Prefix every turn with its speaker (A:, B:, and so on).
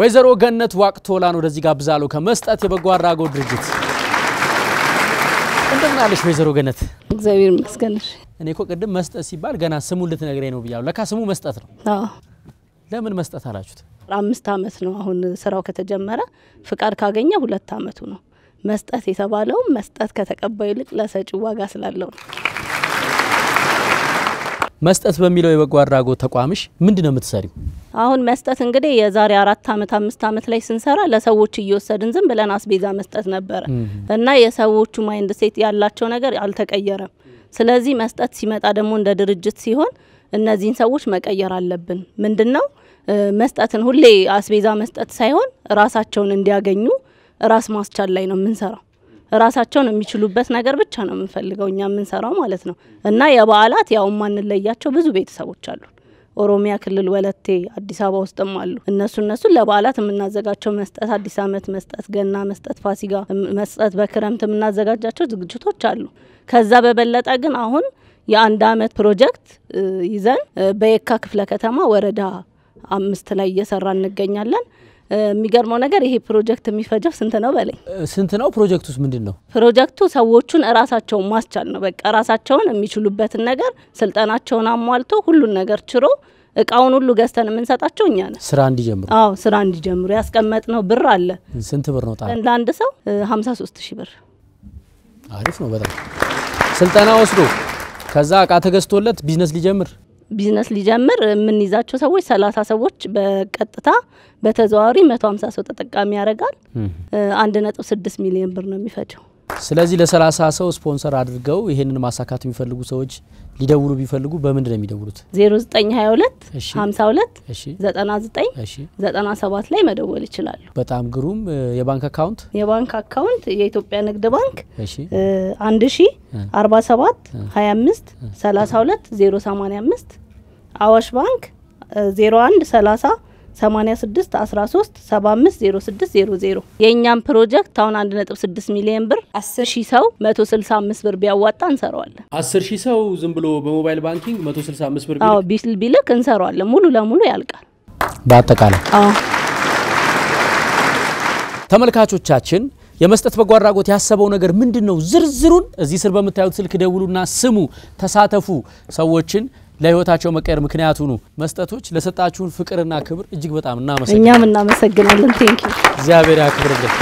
A: ወይዘሮ ገነት ዋቅቶላን ወደዚህ ጋብዛለሁ ከመስጠት የበጎ አድራጎት ድርጅት። እንደምን አለሽ ወይዘሮ ገነት?
B: እግዚአብሔር ይመስገን።
A: እኔ እኮ ቅድም መስጠት ሲባል ገና ስሙ ልትነግረኝ ነው ብያለሁ። ለካ ስሙ መስጠት ነው። ለምን መስጠት አላችሁት?
B: አምስት አመት ነው አሁን ስራው ከተጀመረ፣ ፍቃድ ካገኘ ሁለት አመቱ ነው። መስጠት የተባለውም መስጠት ከተቀባዩ ይልቅ ለሰጪው ዋጋ ስላለው ነው።
A: መስጠት በሚለው የበጎ አድራጎት ተቋምሽ ምንድን ነው የምትሰሪው?
B: አሁን መስጠት እንግዲህ የዛሬ አራት አመት አምስት አመት ላይ ስንሰራ ለሰዎች እየወሰድን ዝም ብለን አስቤዛ መስጠት ነበረ እና የሰዎቹ ማይንድ ሴት ያላቸው ነገር አልተቀየረም። ስለዚህ መስጠት ሲመጣ ደግሞ እንደ ድርጅት ሲሆን እነዚህን ሰዎች መቀየር አለብን። ምንድን ነው መስጠትን ሁሌ አስቤዛ መስጠት ሳይሆን ራሳቸውን እንዲያገኙ ራስ ማስቻል ላይ ነው የምንሰራው። ራሳቸውን የሚችሉበት ነገር ብቻ ነው የምንፈልገው እኛ የምንሰራው ማለት ነው። እና የበዓላት ያው የማንለያቸው ብዙ ቤተሰቦች አሉ። ኦሮሚያ ክልል ወለቴ፣ አዲስ አበባ ውስጥም አሉ። እነሱ እነሱን ለበዓላት የምናዘጋቸው መስጠት፣ አዲስ አመት መስጠት፣ ገና መስጠት፣ ፋሲጋ መስጠት፣ በክረምት የምናዘጋጃቸው ዝግጅቶች አሉ። ከዛ በበለጠ ግን አሁን የአንድ አመት ፕሮጀክት ይዘን በየካ ክፍለ ከተማ ወረዳ አምስት ላይ እየሰራ እንገኛለን። የሚገርመው ነገር ይሄ ፕሮጀክት የሚፈጀው ስንት ነው በላይ
A: ስንት ነው? ፕሮጀክቱ ውስጥ ምንድን ነው?
B: ፕሮጀክቱ ሰዎቹን እራሳቸውን ማስቻል ነው። በቃ ራሳቸውን የሚችሉበትን ነገር ስልጠናቸውን አሟልቶ ሁሉን ነገር ችሎ እቃውን ሁሉ ገዝተን የምንሰጣቸው እኛ ነን። ስራ እንዲጀምሩ አዎ፣ ስራ እንዲጀምሩ ያስቀመጥነው ብር አለ። ስንት ብር ነው? ለአንድ ሰው 53 ሺህ ብር።
A: አሪፍ ነው በጣም ስልጠና ወስዶ ከዛ እቃ ተገዝቶለት ቢዝነስ ሊጀምር
B: ቢዝነስ ሊጀምር የምንይዛቸው ሰዎች ሰላሳ ሰዎች በቀጥታ በተዘዋዋሪ መቶ ሀምሳ ሰው ተጠቃሚ ያደርጋል። አንድ ነጥብ ስድስት ሚሊዮን ብር ነው የሚፈጀው።
A: ስለዚህ ለሰላሳ ሰው ስፖንሰር አድርገው ይህንን ማሳካት የሚፈልጉ ሰዎች ሊደውሉ ቢፈልጉ በምንድን ነው የሚደውሉት?
B: 0922 52 99 97 ላይ መደወል ይችላሉ።
A: በጣም ግሩም። የባንክ አካውንት
B: የባንክ አካውንት የኢትዮጵያ ንግድ ባንክ 1047 25 32 085 አዋሽ ባንክ 0130 86 13 750600 የእኛም ፕሮጀክት አሁን 1.6 ሚሊዮን ብር 10 ሺህ ሰው 165 ብር ቢያዋጣ እንሰራዋለን። 10 ሺህ
A: ሰው ዝም ብሎ በሞባይል ባንኪንግ 165 ብር
B: ቢስል ቢልክ እንሰራዋለን። ሙሉ ለሙሉ ያልቃል።
A: በአጠቃላይ ተመልካቾቻችን የመስጠት በጎ አድራጎት ያሰበው ነገር ምንድን ነው? ዝርዝሩን እዚህ ስር በምታዩት ስልክ ደውሉና ስሙ፣ ተሳተፉ። ሰዎችን ለህይወታቸው መቀየር ምክንያት ሁኑ። መስጠቶች ለሰጣችሁን ፍቅርና ክብር እጅግ በጣም እናመሰግናለን። እኛም
B: እናመሰግናለን። ቴንኪ
A: እግዚአብሔር ያክብርልን።